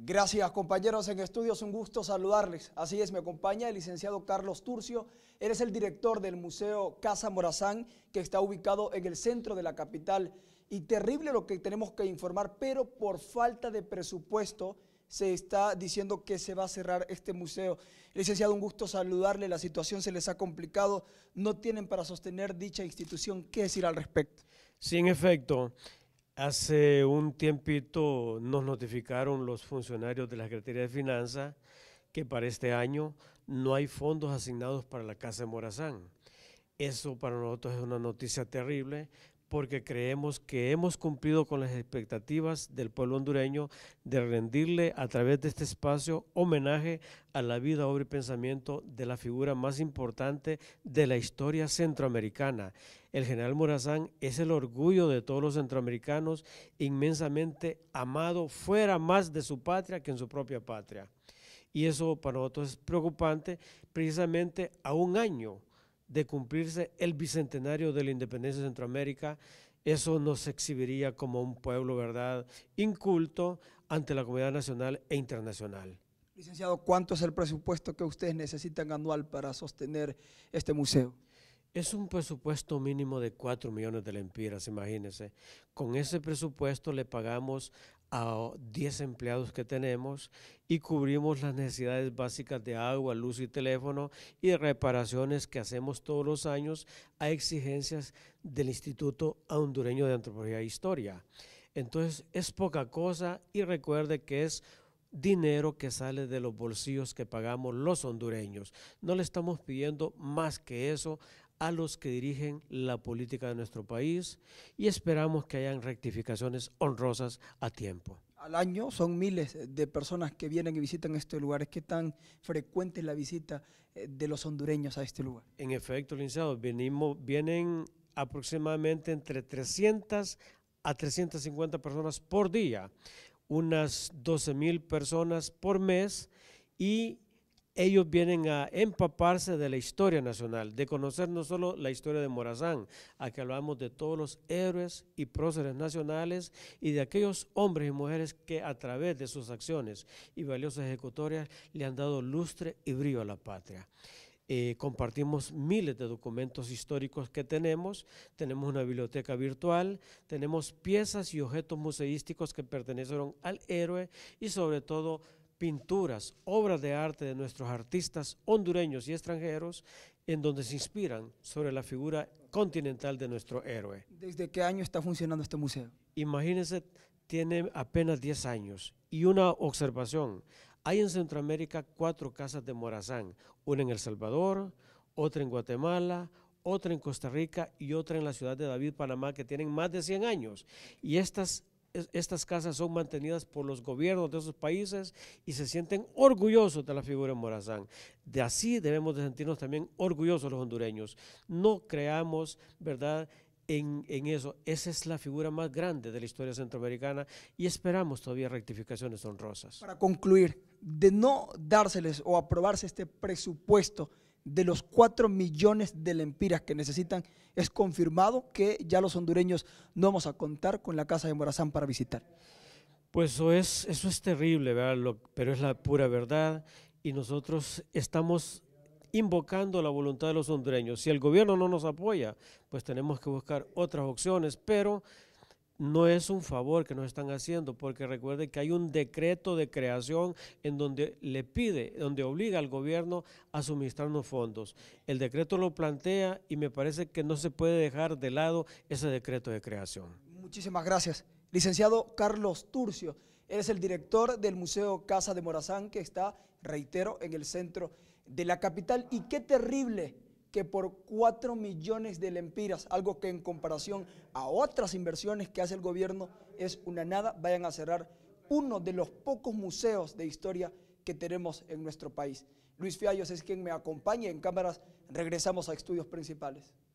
Gracias compañeros en estudios, un gusto saludarles. Así es, me acompaña el licenciado Carlos Turcio, él es el director del Museo Casa Morazán, que está ubicado en el centro de la capital. Y terrible lo que tenemos que informar, pero por falta de presupuesto se está diciendo que se va a cerrar este museo. Licenciado, un gusto saludarle, la situación se les ha complicado, no tienen para sostener dicha institución. ¿Qué decir al respecto? Sí, en efecto. Hace un tiempito nos notificaron los funcionarios de la Secretaría de Finanzas que para este año no hay fondos asignados para la Casa de Morazán. Eso para nosotros es una noticia terrible porque creemos que hemos cumplido con las expectativas del pueblo hondureño de rendirle a través de este espacio homenaje a la vida, obra y pensamiento de la figura más importante de la historia centroamericana. El general Morazán es el orgullo de todos los centroamericanos, inmensamente amado fuera más de su patria que en su propia patria. Y eso para nosotros es preocupante, precisamente a un año de cumplirse el bicentenario de la independencia de Centroamérica, eso nos exhibiría como un pueblo, ¿verdad?, inculto ante la comunidad nacional e internacional. Licenciado, ¿cuánto es el presupuesto que ustedes necesitan anual para sostener este museo? Es un presupuesto mínimo de 4 millones de lempiras, imagínense. Con ese presupuesto le pagamos a 10 empleados que tenemos y cubrimos las necesidades básicas de agua, luz y teléfono y reparaciones que hacemos todos los años a exigencias del Instituto Hondureño de Antropología e Historia. Entonces es poca cosa y recuerde que es dinero que sale de los bolsillos que pagamos los hondureños. No le estamos pidiendo más que eso a los que dirigen la política de nuestro país y esperamos que hayan rectificaciones honrosas a tiempo. Al año son miles de personas que vienen y visitan este lugar. ¿Qué tan frecuente la visita eh, de los hondureños a este lugar? En efecto, licenciado, venimos, vienen aproximadamente entre 300 a 350 personas por día, unas 12 mil personas por mes y ellos vienen a empaparse de la historia nacional, de conocer no solo la historia de Morazán, a que hablamos de todos los héroes y próceres nacionales y de aquellos hombres y mujeres que a través de sus acciones y valiosas ejecutorias le han dado lustre y brillo a la patria. Eh, compartimos miles de documentos históricos que tenemos, tenemos una biblioteca virtual, tenemos piezas y objetos museísticos que pertenecieron al héroe y sobre todo pinturas, obras de arte de nuestros artistas hondureños y extranjeros, en donde se inspiran sobre la figura continental de nuestro héroe. ¿Desde qué año está funcionando este museo? Imagínense, tiene apenas 10 años. Y una observación, hay en Centroamérica cuatro casas de Morazán, una en El Salvador, otra en Guatemala, otra en Costa Rica y otra en la ciudad de David, Panamá, que tienen más de 100 años. Y estas estas casas son mantenidas por los gobiernos de esos países y se sienten orgullosos de la figura de Morazán. De así debemos de sentirnos también orgullosos los hondureños. No creamos, ¿verdad?, en, en, eso. Esa es la figura más grande de la historia centroamericana y esperamos todavía rectificaciones honrosas. Para concluir, de no dárseles o aprobarse este presupuesto, de los cuatro millones de lempiras que necesitan, es confirmado que ya los hondureños no vamos a contar con la casa de Morazán para visitar. Pues eso es, eso es terrible, pero es la pura verdad y nosotros estamos invocando la voluntad de los hondureños. Si el gobierno no nos apoya, pues tenemos que buscar otras opciones, pero no es un favor que nos están haciendo, porque recuerde que hay un decreto de creación en donde le pide, donde obliga al gobierno a suministrarnos fondos. El decreto lo plantea y me parece que no se puede dejar de lado ese decreto de creación. Muchísimas gracias. Licenciado Carlos Turcio, eres el director del Museo Casa de Morazán, que está, reitero, en el centro de la capital. Y qué terrible que por 4 millones de lempiras, algo que en comparación a otras inversiones que hace el gobierno es una nada, vayan a cerrar uno de los pocos museos de historia que tenemos en nuestro país. Luis Fiallos es quien me acompaña en cámaras. Regresamos a estudios principales.